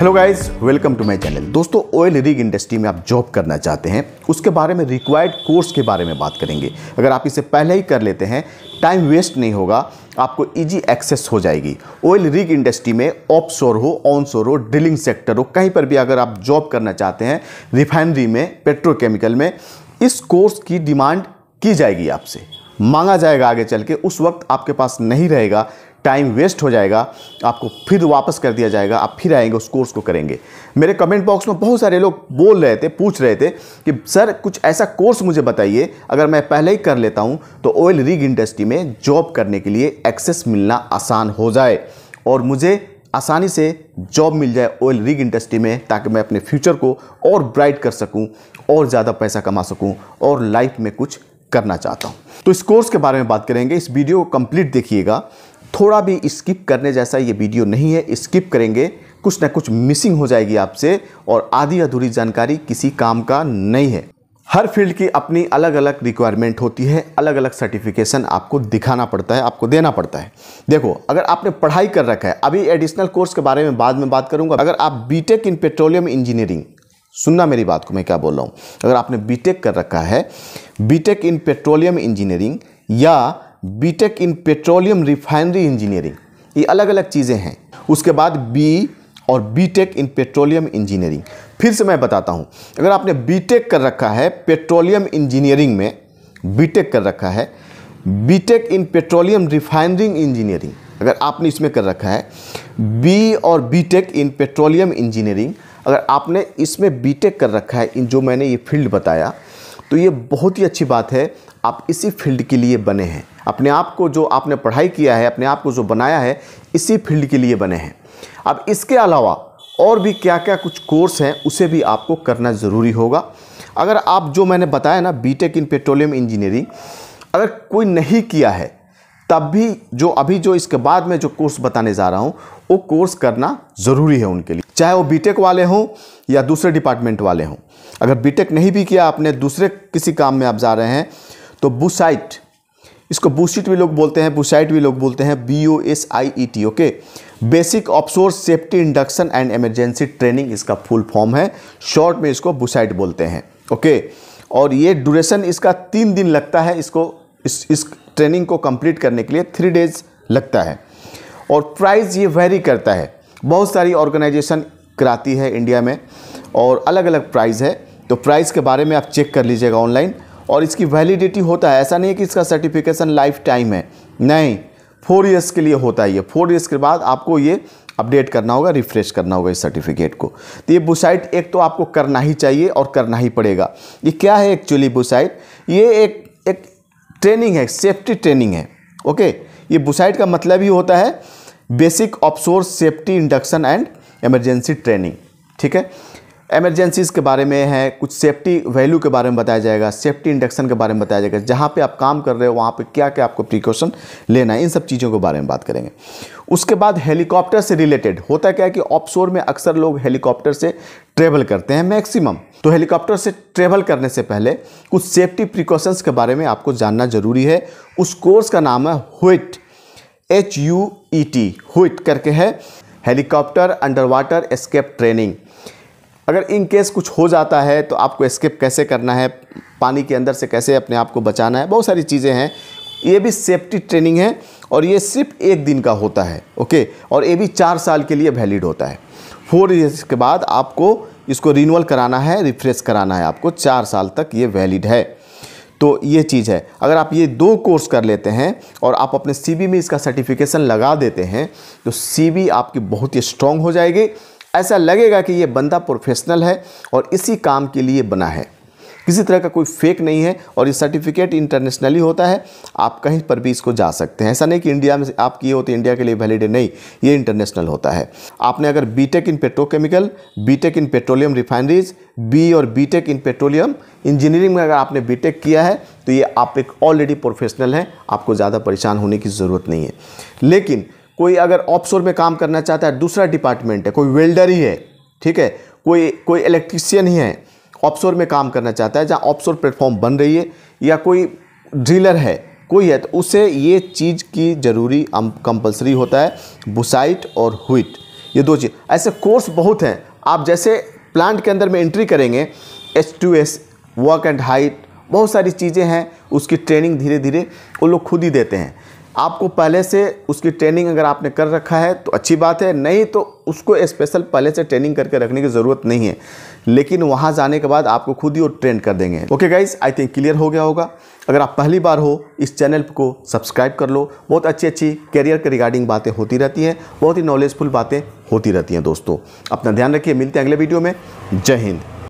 hello guys welcome to my channel दोस्तों oil rig industry में आप जॉब करना चाहते हैं उसके बारे में रिक्वायर्ड कोर्स के बारे में बात करेंगे अगर आप इसे पहले ही कर लेते हैं टाइम वेस्ट नहीं होगा आपको इजी एक्सेस हो जाएगी ऑयल रिग इंडस्ट्री में ऑफ शोर हो ऑन शोर हो ड्रिलिंग सेक्टर हो कहीं पर भी अगर आप जॉब करना चाहते हैं रिफाइनरी में पेट्रोकेमिकल में इस कोर्स की डिमांड की जाएगी आपसे मांगा जाएगा आगे चल के उस वक्त आपके पास नहीं रहेगा टाइम वेस्ट हो जाएगा आपको फिर वापस कर दिया जाएगा आप फिर आएंगे उस कोर्स को करेंगे मेरे कमेंट बॉक्स में बहुत सारे लोग बोल रहे थे पूछ रहे थे कि सर कुछ ऐसा कोर्स मुझे बताइए अगर मैं पहले ही कर लेता हूँ तो ऑयल रिग इंडस्ट्री में जॉब करने के लिए एक्सेस मिलना आसान हो जाए और मुझे आसानी से जॉब मिल जाए ऑयल रिग इंडस्ट्री में ताकि मैं अपने फ्यूचर को और ब्राइट कर सकूँ और ज़्यादा पैसा कमा सकूँ और लाइफ में कुछ करना चाहता हूँ तो इस कोर्स के बारे में बात करेंगे इस वीडियो को कंप्लीट देखिएगा थोड़ा भी स्किप करने जैसा ये वीडियो नहीं है स्किप करेंगे कुछ ना कुछ मिसिंग हो जाएगी आपसे और आधी अधूरी जानकारी किसी काम का नहीं है हर फील्ड की अपनी अलग अलग रिक्वायरमेंट होती है अलग अलग सर्टिफिकेशन आपको दिखाना पड़ता है आपको देना पड़ता है देखो अगर आपने पढ़ाई कर रखा है अभी एडिशनल कोर्स के बारे में बाद में बात करूंगा अगर आप बीटेक इन पेट्रोलियम इंजीनियरिंग सुनना मेरी बात को मैं क्या बोल रहा हूँ अगर आपने बीटेक कर रखा है बीटेक इन पेट्रोलियम इंजीनियरिंग या BTech in petroleum refinery engineering ये अलग अलग चीज़ें हैं उसके बाद बी और बीटेक इन पेट्रोलियम इंजीनियरिंग फिर से मैं बताता हूँ अगर आपने बीटेक कर रखा है पेट्रोलियम इंजीनियरिंग में बीटेक कर रखा है BTech in petroleum refining engineering अगर आपने इसमें कर रखा है बी और बीटेक इन पेट्रोलियम इंजीनियरिंग अगर आपने इसमें बीटेक कर रखा है इन जो मैंने ये फील्ड बताया तो ये बहुत ही अच्छी बात है आप इसी फील्ड के लिए बने हैं अपने आप को जो आपने पढ़ाई किया है अपने आप को जो बनाया है इसी फील्ड के लिए बने हैं अब इसके अलावा और भी क्या क्या कुछ कोर्स हैं उसे भी आपको करना ज़रूरी होगा अगर आप जो मैंने बताया ना बीटेक इन पेट्रोलियम इंजीनियरिंग अगर कोई नहीं किया है तब भी जो अभी जो इसके बाद में जो कोर्स बताने जा रहा हूँ वो कोर्स करना ज़रूरी है उनके लिए चाहे वो बीटेक वाले हों या दूसरे डिपार्टमेंट वाले हों अगर बीटेक नहीं भी किया आपने दूसरे किसी काम में आप जा रहे हैं तो बुसाइट इसको बुसाइट भी लोग बोलते हैं बुसाइट भी लोग बोलते हैं B O S I E T okay basic offshore safety induction and emergency training इसका फुल फॉर्म है शॉर्ट में इसको बुसाइट बोलते हैं ओके और ये ड्यूरेशन इसका तीन दिन लगता है इसको इस इस ट्रेनिंग को कंप्लीट करने के लिए थ्री डेज लगता है और प्राइस ये वेरी करता है बहुत सारी ऑर्गेनाइजेशन कराती है इंडिया में और अलग अलग प्राइज़ है तो प्राइस के बारे में आप चेक कर लीजिएगा ऑनलाइन और इसकी वैलिडिटी होता है ऐसा नहीं है कि इसका सर्टिफिकेशन लाइफ टाइम है नहीं फोर ईयर्स के लिए होता है ये फोर ईयर्स के बाद आपको ये अपडेट करना होगा रिफ्रेश करना होगा इस सर्टिफिकेट को तो ये बुसाइट एक तो आपको करना ही चाहिए और करना ही पड़ेगा ये क्या है एक्चुअली बुसाइट ये एक एक ट्रेनिंग है सेफ्टी ट्रेनिंग है ओके ये बुसाइट का मतलब ही होता है basic offshore safety induction and emergency training ठीक है एमरजेंसीज़ के बारे में है कुछ सेफ्टी वैल्यू के बारे में बताया जाएगा सेफ्टी इंडक्शन के बारे में बताया जाएगा जहाँ पे आप काम कर रहे हो वहाँ पे क्या क्या आपको प्रिकॉशन लेना है इन सब चीज़ों के बारे में बात करेंगे उसके बाद हेलीकॉप्टर से रिलेटेड होता क्या है कि ऑफशोर में अक्सर लोग हेलीकॉप्टर से ट्रेवल करते हैं मैक्सिमम तो हेलीकॉप्टर से ट्रेवल करने से पहले कुछ सेफ्टी प्रिकॉशंस के बारे में आपको जानना जरूरी है उस कोर्स का नाम है HUET H U E e T HUET करके है helicopter under water escape training अगर इन केस कुछ हो जाता है तो आपको एस्केप कैसे करना है पानी के अंदर से कैसे अपने आप को बचाना है बहुत सारी चीज़ें हैं ये भी सेफ्टी ट्रेनिंग है और ये सिर्फ एक दिन का होता है ओके और ये भी चार साल के लिए वैलिड होता है फोर ईयर्स के बाद आपको इसको रिन्यूअल कराना है रिफ्रेश कराना है आपको चार साल तक ये वैलिड है तो ये चीज़ है अगर आप ये दो कोर्स कर लेते हैं और आप अपने सी में इसका सर्टिफिकेशन लगा देते हैं तो सी आपकी बहुत ही स्ट्रॉन्ग हो जाएगी ऐसा लगेगा कि ये बंदा प्रोफेशनल है और इसी काम के लिए बना है किसी तरह का कोई फेक नहीं है और ये सर्टिफिकेट इंटरनेशनली होता है आप कहीं पर भी इसको जा सकते हैं ऐसा नहीं कि इंडिया में आप किए हो तो इंडिया के लिए वैलिड है नहीं ये इंटरनेशनल होता है आपने अगर B in petrochemical B in petroleum refineries B और बी इन पेट्रोलियम इंजीनियरिंग में अगर आपने बी किया है तो ये आप एक ऑलरेडी प्रोफेशनल हैं आपको ज़्यादा परेशान होने की ज़रूरत नहीं है लेकिन कोई अगर ऑफ में काम करना चाहता है दूसरा डिपार्टमेंट है कोई वेल्डर ही है ठीक है कोई कोई इलेक्ट्रिशियन ही है ऑप्शोर में काम करना चाहता है जहाँ ऑप्शोर प्लेटफॉर्म बन रही है या कोई ड्रीलर है कोई है तो उसे ये चीज़ की ज़रूरी कंपलसरी होता है बुसाइट और हुइट ये दो चीज़ ऐसे कोर्स बहुत हैं आप जैसे प्लांट के अंदर में एंट्री करेंगे H two S work and height बहुत सारी चीज़ें हैं उसकी ट्रेनिंग धीरे धीरे वो लोग खुद ही देते हैं आपको पहले से उसकी ट्रेनिंग अगर आपने कर रखा है तो अच्छी बात है नहीं तो उसको स्पेशल पहले से ट्रेनिंग करके रखने की ज़रूरत नहीं है लेकिन वहाँ जाने के बाद आपको खुद ही वो ट्रेन कर देंगे okay guys I think clear हो गया होगा अगर आप पहली बार हो इस चैनल को सब्सक्राइब कर लो बहुत अच्छी अच्छी करियर के रिगार्डिंग बातें होती रहती हैं बहुत ही नॉलेजफुल बातें होती रहती हैं दोस्तों अपना ध्यान रखिए मिलते हैं अगले वीडियो में जय हिंद